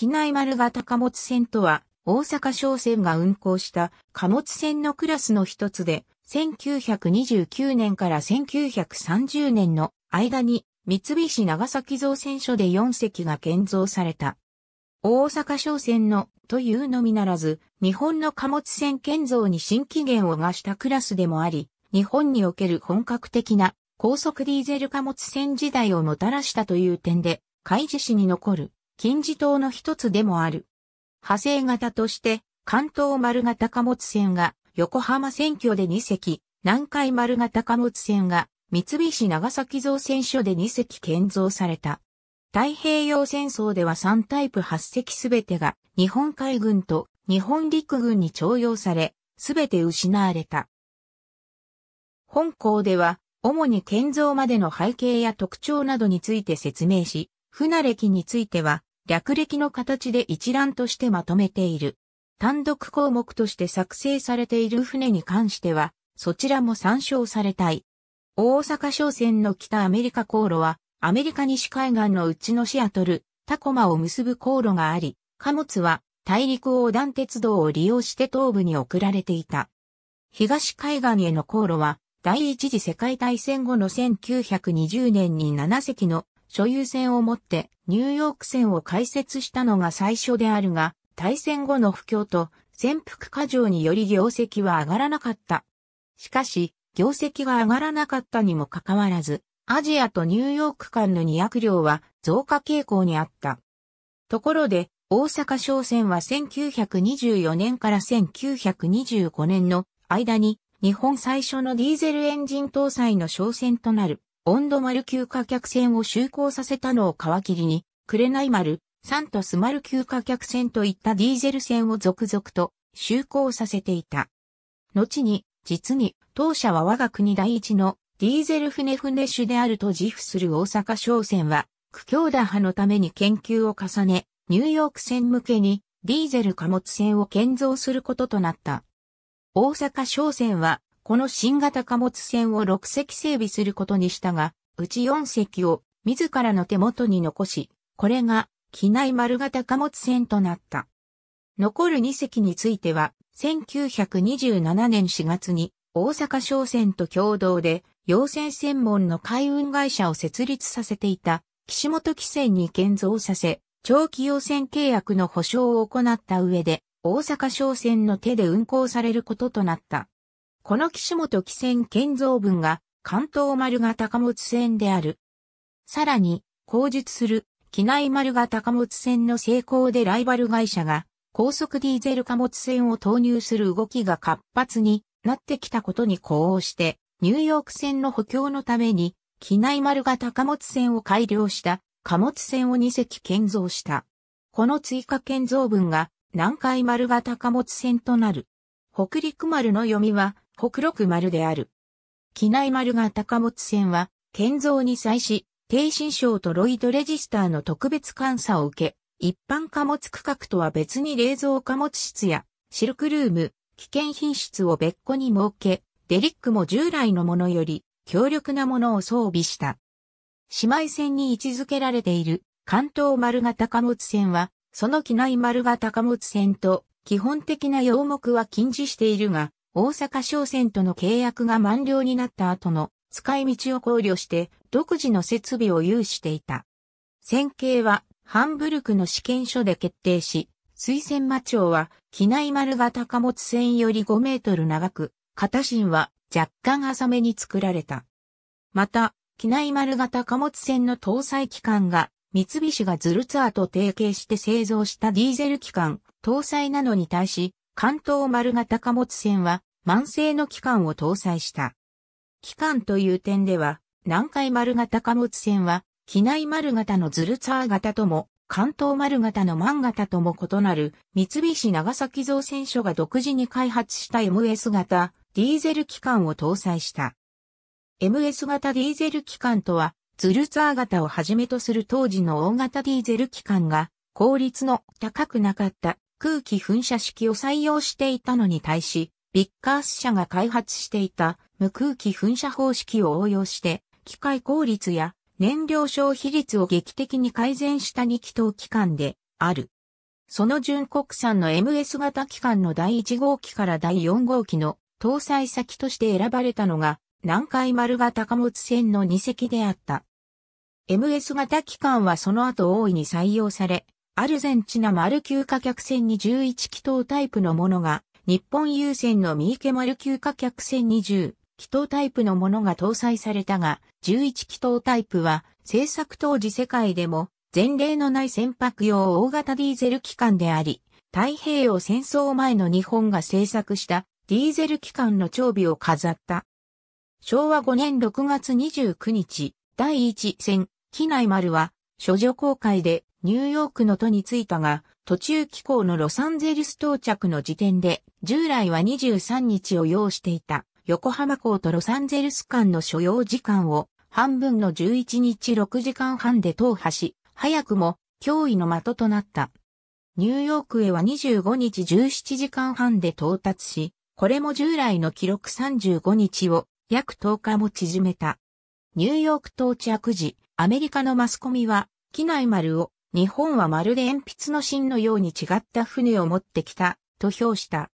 機内丸型貨物船とは、大阪商船が運航した貨物船のクラスの一つで、1929年から1930年の間に三菱長崎造船所で4隻が建造された。大阪商船のというのみならず、日本の貨物船建造に新起源をがしたクラスでもあり、日本における本格的な高速ディーゼル貨物船時代をもたらしたという点で、開示史に残る。金字塔の一つでもある。派生型として、関東丸型貨物船が横浜選挙で2隻、南海丸型貨物船が三菱長崎造船所で2隻建造された。太平洋戦争では3タイプ8隻すべてが日本海軍と日本陸軍に徴用され、すべて失われた。本校では主に建造までの背景や特徴などについて説明し、船歴については略歴の形で一覧としてまとめている。単独項目として作成されている船に関しては、そちらも参照されたい。大阪商船の北アメリカ航路は、アメリカ西海岸のうちのシアトル、タコマを結ぶ航路があり、貨物は大陸横断鉄道を利用して東部に送られていた。東海岸への航路は、第一次世界大戦後の1920年に7隻の所有船をもってニューヨーク船を開設したのが最初であるが、大戦後の不況と潜伏過剰により業績は上がらなかった。しかし、業績が上がらなかったにもかかわらず、アジアとニューヨーク間の200両は増加傾向にあった。ところで、大阪商船は1924年から1925年の間に日本最初のディーゼルエンジン搭載の商船となる。ボンド丸級貨客船を就航させたのを皮切りに、い。丸、サントス丸級貨客船といったディーゼル船を続々と就航させていた。後に、実に、当社は我が国第一のディーゼル船船主であると自負する大阪商船は、苦境打破のために研究を重ね、ニューヨーク船向けにディーゼル貨物船を建造することとなった。大阪商船はこの新型貨物船を6隻整備することにしたが、うち4隻を自らの手元に残し、これが機内丸型貨物船となった。残る2隻については、1927年4月に大阪商船と共同で洋船専門の海運会社を設立させていた岸本汽船に建造させ、長期洋船契約の保証を行った上で、大阪商船の手で運航されることとなった。この岸本汽船建造分が関東丸が高物船である。さらに、後述する機内丸が高物船の成功でライバル会社が高速ディーゼル貨物船を投入する動きが活発になってきたことに呼応して、ニューヨーク船の補強のために、機内丸型貨物船を改良した貨物船を2隻建造した。この追加建造分が南海丸型貨物船となる。北陸丸の読みは北六丸である。機内丸型貨物船は、建造に際し、低新省とロイドレジスターの特別監査を受け、一般貨物区画とは別に冷蔵貨物室やシルクルーム、危険品質を別個に設け、デリックも従来のものより強力なものを装備した。姉妹船に位置づけられている関東丸型貨物船は、その機内丸型貨物船と基本的な用目は禁止しているが、大阪商船との契約が満了になった後の使い道を考慮して独自の設備を有していた。船形はハンブルクの試験所で決定し、水仙馬町は機内丸型貨物船より5メートル長く、片芯は若干浅めに作られた。また、機内丸型貨物船の搭載機関が三菱がズルツアーと提携して製造したディーゼル機関搭載なのに対し、関東丸型貨物船は慢性の機関を搭載した。機関という点では、南海丸型貨物船は、機内丸型のズルツァー型とも、関東丸型のマン型とも異なる、三菱長崎造船所が独自に開発した MS 型、ディーゼル機関を搭載した。MS 型ディーゼル機関とは、ズルツァー型をはじめとする当時の大型ディーゼル機関が、効率の高くなかった空気噴射式を採用していたのに対し、ビッカース社が開発していた無空気噴射方式を応用して、機械効率や燃料消費率を劇的に改善した2気筒機関である。その純国産の MS 型機関の第1号機から第4号機の搭載先として選ばれたのが南海丸型貨物船の2隻であった。MS 型機関はその後大いに採用され、アルゼンチナ丸級貨客船に11気筒タイプのものが、日本優先の三池丸級貨客船20気筒タイプのものが搭載されたが、11気筒タイプは、製作当時世界でも、前例のない船舶用大型ディーゼル機関であり、太平洋戦争前の日本が製作したディーゼル機関の長尾を飾った。昭和5年6月29日、第1戦、機内丸は、処女公開でニューヨークの都に着いたが、途中機港のロサンゼルス到着の時点で、従来は23日を要していた、横浜港とロサンゼルス間の所要時間を、半分の11日6時間半で踏破し、早くも脅威の的となった。ニューヨークへは25日17時間半で到達し、これも従来の記録35日を約10日も縮めた。ニューヨーク到着時、アメリカのマスコミは、機内丸を日本はまるで鉛筆の芯のように違った船を持ってきた、と評した。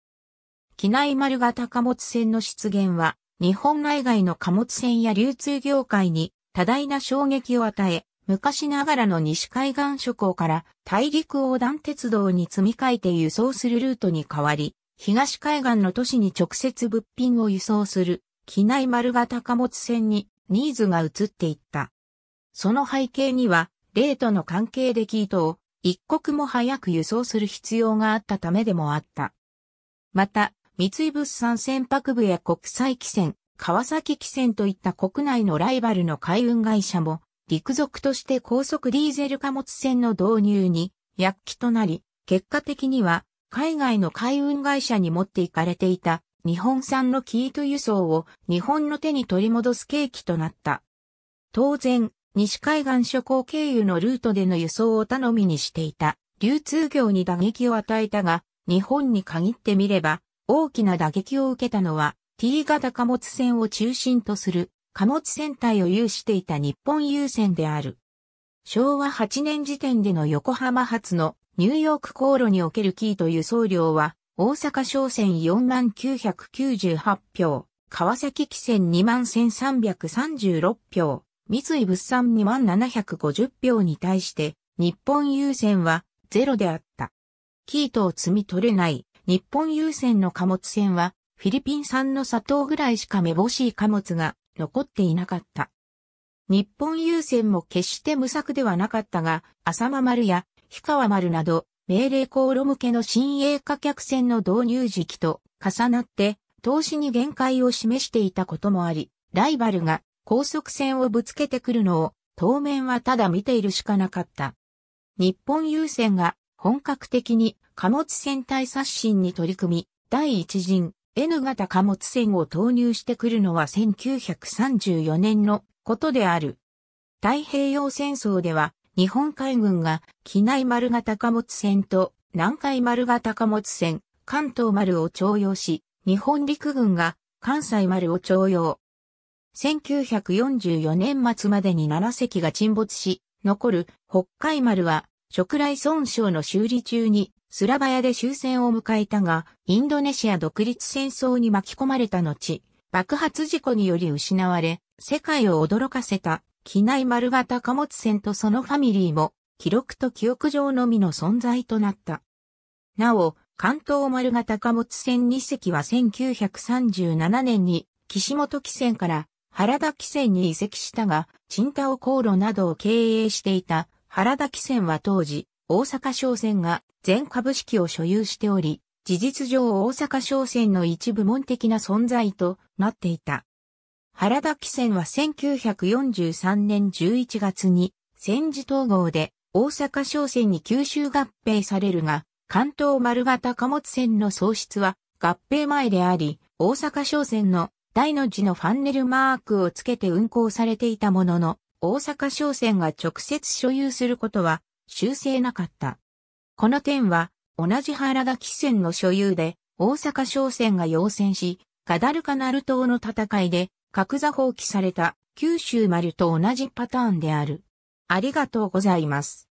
機内丸型貨物船の出現は、日本内外の貨物船や流通業界に多大な衝撃を与え、昔ながらの西海岸諸港から大陸横断鉄道に積み替えて輸送するルートに変わり、東海岸の都市に直接物品を輸送する機内丸型貨物船にニーズが移っていった。その背景には例との関係でートを一刻も早く輸送する必要があったためでもあった。また、三井物産船舶部や国際汽船、川崎汽船といった国内のライバルの海運会社も、陸続として高速ディーゼル貨物船の導入に躍起となり、結果的には海外の海運会社に持っていかれていた日本産のキート輸送を日本の手に取り戻す契機となった。当然、西海岸諸港経由のルートでの輸送を頼みにしていた流通業に打撃を与えたが、日本に限ってみれば、大きな打撃を受けたのは T 型貨物船を中心とする貨物船体を有していた日本郵船である。昭和8年時点での横浜発のニューヨーク航路におけるキーと輸送量は、大阪商船4998票、川崎汽船21336票、三井物産2万750票に対して、日本郵船はゼロであった。キートを積み取れない日本郵船の貨物船は、フィリピン産の砂糖ぐらいしかめぼしい貨物が残っていなかった。日本郵船も決して無策ではなかったが、浅間丸や氷川丸など、命令航路向けの新鋭貨客船の導入時期と重なって、投資に限界を示していたこともあり、ライバルが高速船をぶつけてくるのを当面はただ見ているしかなかった。日本郵船が本格的に貨物船体刷新に取り組み、第一陣 N 型貨物船を投入してくるのは1934年のことである。太平洋戦争では日本海軍が機内丸型貨物船と南海丸型貨物船関東丸を徴用し、日本陸軍が関西丸を徴用、1944年末までに7隻が沈没し、残る北海丸は、食雷損傷の修理中に、スラバヤで終戦を迎えたが、インドネシア独立戦争に巻き込まれた後、爆発事故により失われ、世界を驚かせた、機内丸型貨物船とそのファミリーも、記録と記憶上のみの存在となった。なお、関東丸型貨物船2隻は1937年に、岸本汽船から原田汽船に移籍したが、チンを航路などを経営していた原田汽船は当時、大阪商船が全株式を所有しており、事実上大阪商船の一部門的な存在となっていた。原田汽船は1943年11月に戦時統合で大阪商船に吸収合併されるが、関東丸型貨物船の創出は合併前であり、大阪商船の大の字のファンネルマークをつけて運行されていたものの、大阪商船が直接所有することは修正なかった。この点は、同じ原田汽船の所有で、大阪商船が要戦し、ガダルカナル島の戦いで、格座放棄された九州丸と同じパターンである。ありがとうございます。